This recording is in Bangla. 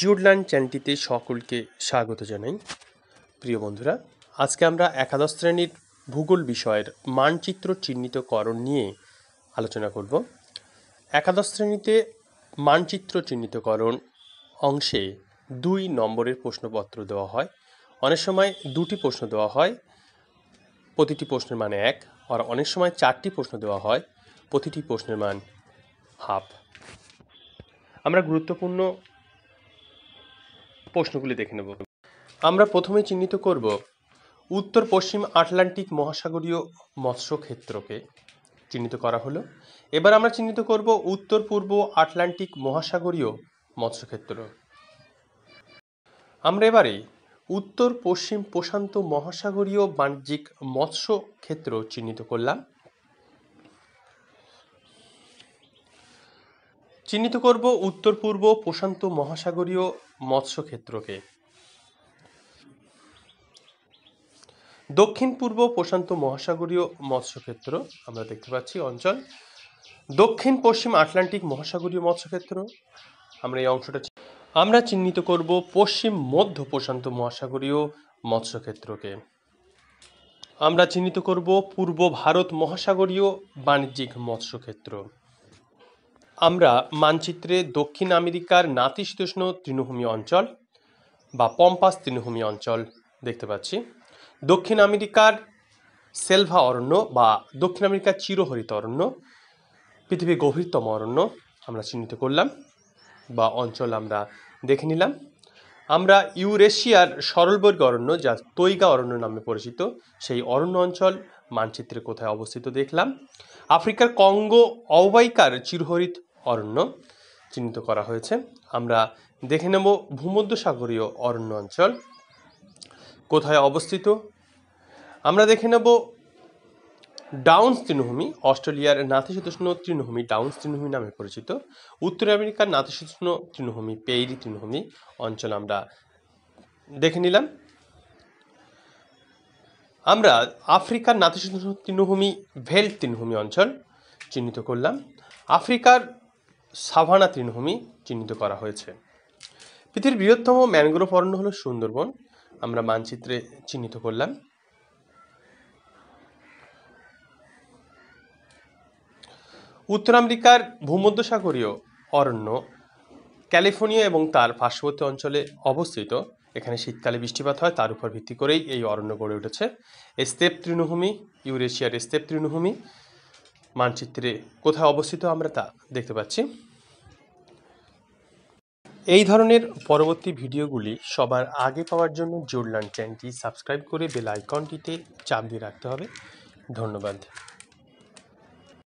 জুডল্যান্ড চ্যানটিতে সকলকে স্বাগত জানাই প্রিয় বন্ধুরা আজকে আমরা একাদশ শ্রেণীর ভূগোল বিষয়ের মানচিত্র চিহ্নিতকরণ নিয়ে আলোচনা করব একাদশ শ্রেণীতে মানচিত্র চিহ্নিতকরণ অংশে দুই নম্বরের প্রশ্নপত্র দেওয়া হয় অনেক সময় দুটি প্রশ্ন দেওয়া হয় প্রতিটি প্রশ্নের মানে এক আর অনেক সময় চারটি প্রশ্ন দেওয়া হয় প্রতিটি প্রশ্নের মান হাফ আমরা গুরুত্বপূর্ণ প্রশ্নগুলি দেখে নেব আমরা প্রথমে চিহ্নিত করব উত্তর পশ্চিম আটলান্টিক মহাসাগরীয় মৎস্যক্ষেত্রকে চিহ্নিত করা হলো এবার আমরা চিহ্নিত করব উত্তর পূর্ব আটলান্টিক মহাসাগরীয় মৎস্যক্ষেত্র আমরা এবারে উত্তর পশ্চিম প্রশান্ত মহাসাগরীয় বাণিজ্যিক মৎস্য ক্ষেত্র চিহ্নিত করলাম চিহ্নিত করব উত্তর পূর্ব প্রশান্ত মহাসাগরীয় মৎস্যক্ষেত্রকে দক্ষিণ পূর্ব প্রশান্ত মহাসাগরীয় মৎস্যক্ষেত্র আমরা দেখতে পাচ্ছি অঞ্চল দক্ষিণ পশ্চিম আটলান্টিক মহাসাগরীয় মৎস্যক্ষেত্র আমরা এই অংশটা আমরা চিহ্নিত করব পশ্চিম মধ্য প্রশান্ত মহাসাগরীয় মৎস্যক্ষেত্রকে আমরা চিহ্নিত করব পূর্ব ভারত মহাসাগরীয় বাণিজ্যিক মৎস্যক্ষেত্র আমরা মানচিত্রে দক্ষিণ আমেরিকার নাতিশীতোষ্ণ তৃণভূমি অঞ্চল বা পম্পাস তৃণভূমি অঞ্চল দেখতে পাচ্ছি দক্ষিণ আমেরিকার সেলভা অরণ্য বা দক্ষিণ আমেরিকার চিরহরিত অরণ্য পৃথিবীর গভীরতম অরণ্য আমরা চিহ্নিত করলাম বা অঞ্চল আমরা দেখে নিলাম আমরা ইউরেশিয়ার সরলবর্গ অরণ্য যা তৈগা অরণ্য নামে পরিচিত সেই অরণ্য অঞ্চল মানচিত্রে কোথায় অবস্থিত দেখলাম আফ্রিকার কঙ্গো অবাইকার চিরহরিত অরণ্য চিহ্নিত করা হয়েছে আমরা দেখে নেব ভূমধ্যসাগরীয় অরণ্য অঞ্চল কোথায় অবস্থিত আমরা দেখে নেব ডাউন্স তৃণভূমি অস্ট্রেলিয়ার নাতিশীতোষ্ণ তৃণভূমি ডাউন্স তৃণভূমি নামে পরিচিত উত্তর আমেরিকার নাতিশীতোষ্ণ তৃণভূমি পেইরি তৃণভূমি অঞ্চল আমরা দেখে নিলাম আমরা আফ্রিকার নাতিশীতোষ্ণ তৃণভূমি ভেল তৃণভূমি অঞ্চল চিহ্নিত করলাম আফ্রিকার সাভানা তৃণভূমি চিহ্নিত করা হয়েছে পৃথিবীর বৃহত্তম ম্যানগ্রোভ অরণ্য হলো সুন্দরবন আমরা মানচিত্রে চিহ্নিত করলাম উত্তর আমেরিকার ভূমধ্যসাগরীয় অরণ্য ক্যালিফোর্নিয়া এবং তার পার্শ্ববর্তী অঞ্চলে অবস্থিত এখানে শীতকালে বৃষ্টিপাত হয় তার উপর ভিত্তি করেই এই অরণ্য গড়ে উঠেছে স্তেপ তৃণভূমি ইউরেশিয়ার স্তেপ তৃণভূমি মানচিত্রে কোথায় অবস্থিত আমরা তা দেখতে পাচ্ছি এই ধরনের পরবর্তী ভিডিওগুলি সবার আগে পাওয়ার জন্য জোরলান চ্যানেলটি সাবস্ক্রাইব করে বেল আইকনটিতে চাপ দিয়ে রাখতে হবে ধন্যবাদ